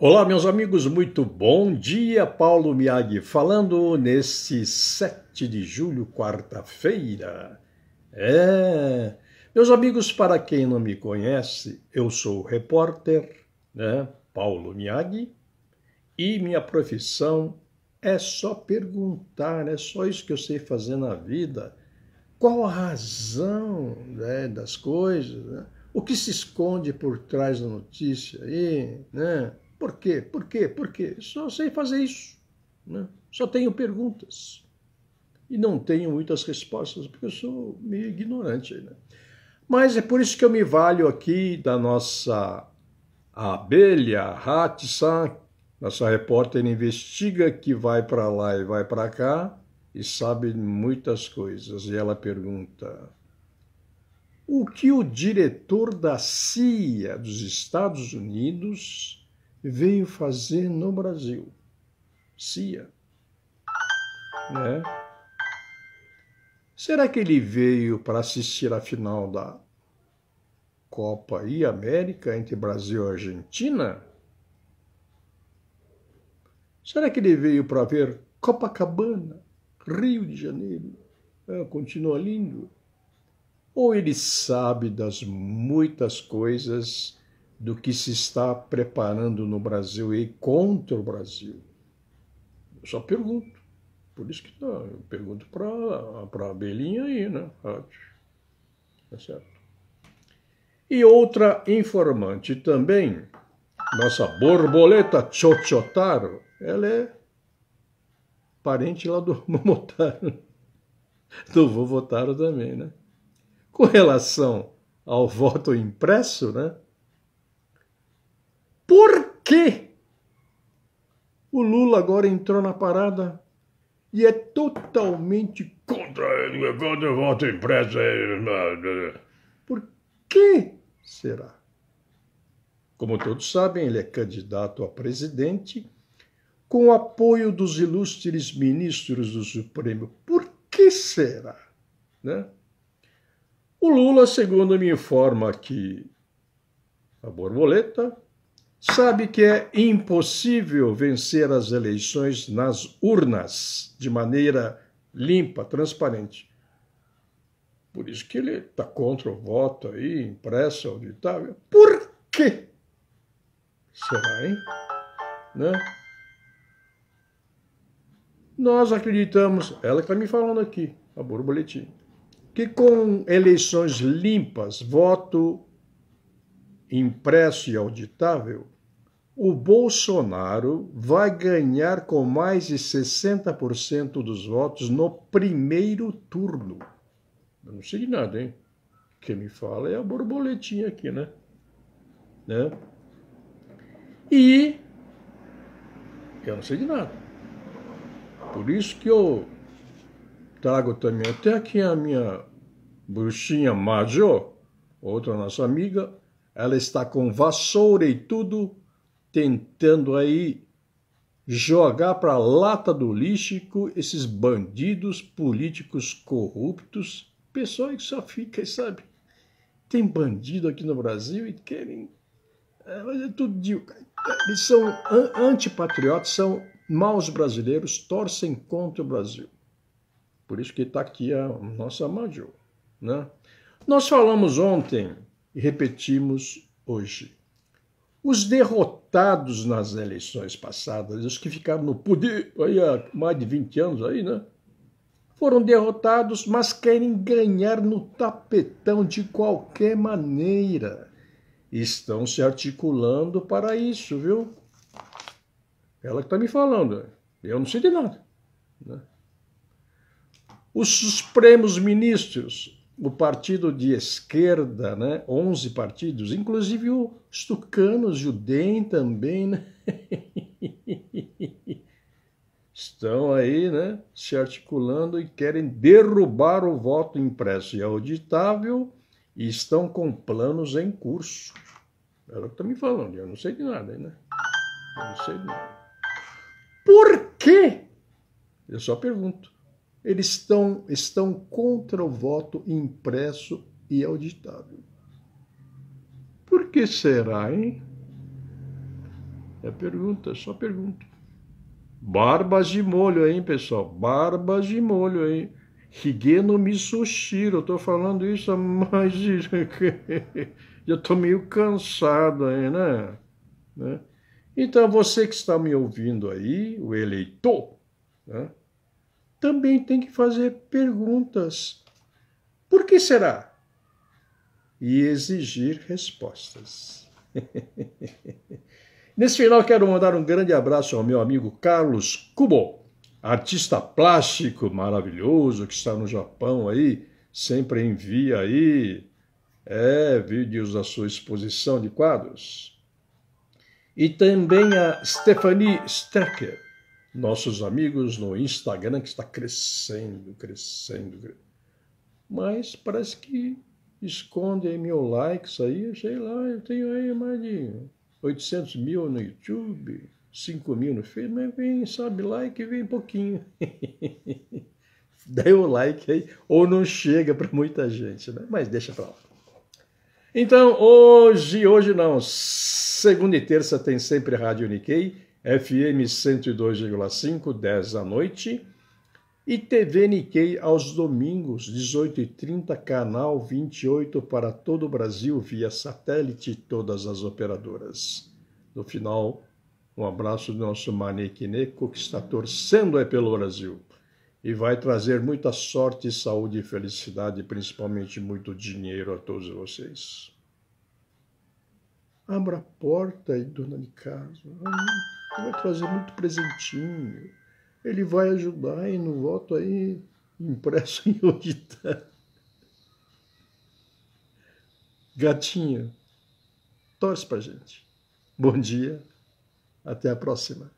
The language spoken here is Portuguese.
Olá, meus amigos, muito bom dia. Paulo Miag falando nesse 7 de julho, quarta-feira. É. Meus amigos, para quem não me conhece, eu sou repórter, né, Paulo Miag, e minha profissão é só perguntar, é só isso que eu sei fazer na vida. Qual a razão né, das coisas? Né? O que se esconde por trás da notícia aí, né? Por quê? Por quê? Por quê? Só sei fazer isso. Né? Só tenho perguntas. E não tenho muitas respostas, porque eu sou meio ignorante. Né? Mas é por isso que eu me valho aqui da nossa abelha, Hatsan, nossa repórter investiga que vai para lá e vai para cá e sabe muitas coisas. E ela pergunta: o que o diretor da CIA dos Estados Unidos veio fazer no Brasil. CIA. Né? Será que ele veio para assistir a final da Copa e América entre Brasil e Argentina? Será que ele veio para ver Copacabana, Rio de Janeiro? É, continua lindo. Ou ele sabe das muitas coisas do que se está preparando no Brasil e contra o Brasil? Eu só pergunto. Por isso que tá, eu pergunto para a abelhinha aí, né? Rádio. Ah, tá certo? E outra informante também, nossa borboleta Chochotaro, ela é parente lá do Momotaro, do Vovotaro também, né? Com relação ao voto impresso, né? que o Lula agora entrou na parada e é totalmente contra, contra é voto impresso. É é Por que será? Como todos sabem, ele é candidato a presidente com o apoio dos ilustres ministros do Supremo. Por que será? Né? O Lula, segundo me informa aqui, a borboleta, sabe que é impossível vencer as eleições nas urnas de maneira limpa, transparente. Por isso que ele está contra o voto aí, impresso, auditável. Por quê? Será, hein? Né? Nós acreditamos, ela está me falando aqui, a borboletinha, que com eleições limpas, voto impresso e auditável, o Bolsonaro vai ganhar com mais de 60% dos votos no primeiro turno. Eu não sei de nada, hein? Quem me fala é a borboletinha aqui, né? né? E eu não sei de nada. Por isso que eu trago também até aqui a minha bruxinha Major, outra nossa amiga, ela está com vassoura e tudo, tentando aí jogar para a lata do lixo esses bandidos políticos corruptos, pessoal que só fica, sabe? Tem bandido aqui no Brasil e querem. É, mas é tudo de... Eles são antipatriotas, são maus brasileiros, torcem contra o Brasil. Por isso que está aqui a nossa Major. Né? Nós falamos ontem repetimos hoje. Os derrotados nas eleições passadas, os que ficaram no poder aí há mais de 20 anos aí, né? Foram derrotados, mas querem ganhar no tapetão de qualquer maneira. Estão se articulando para isso, viu? Ela que está me falando. Né? Eu não sei de nada. Né? Os supremos ministros o partido de esquerda, né, 11 partidos, inclusive os tucanos e o DEM também, né? estão aí né, se articulando e querem derrubar o voto impresso e auditável e estão com planos em curso. Era o que tá me falando, eu não sei de nada, né? Eu não sei de nada. Por quê? Eu só pergunto. Eles estão, estão contra o voto impresso e auditável. Por que será, hein? É pergunta, só pergunta. Barbas de molho, hein, pessoal? Barbas de molho, hein? Hige Misushiro, eu tô falando isso há mais de... tô meio cansado aí, né? né? Então, você que está me ouvindo aí, o eleitor, né? também tem que fazer perguntas. Por que será? E exigir respostas. Nesse final, quero mandar um grande abraço ao meu amigo Carlos Kubo, artista plástico maravilhoso que está no Japão aí, sempre envia aí é, vídeos da sua exposição de quadros. E também a Stephanie Strecker, nossos amigos no Instagram, que está crescendo, crescendo. Mas parece que escondem mil likes aí, sei lá, eu tenho aí mais de 800 mil no YouTube, 5 mil no Facebook, mas vem, sabe, like vem pouquinho. Dê um like aí, ou não chega para muita gente, né? Mas deixa para lá. Então, hoje, hoje não, segunda e terça tem sempre Rádio Nikkei FM 102,5, 10 da noite, e TV Nikkei aos domingos, 18h30, canal 28 para todo o Brasil, via satélite, todas as operadoras. No final, um abraço do nosso Manequineco, que está torcendo é pelo Brasil e vai trazer muita sorte, saúde e felicidade, principalmente muito dinheiro a todos vocês. Abra a porta, dona de casa. Ah, vai trazer muito presentinho. Ele vai ajudar e no voto aí impresso em onde Gatinha, torce pra gente. Bom dia, até a próxima.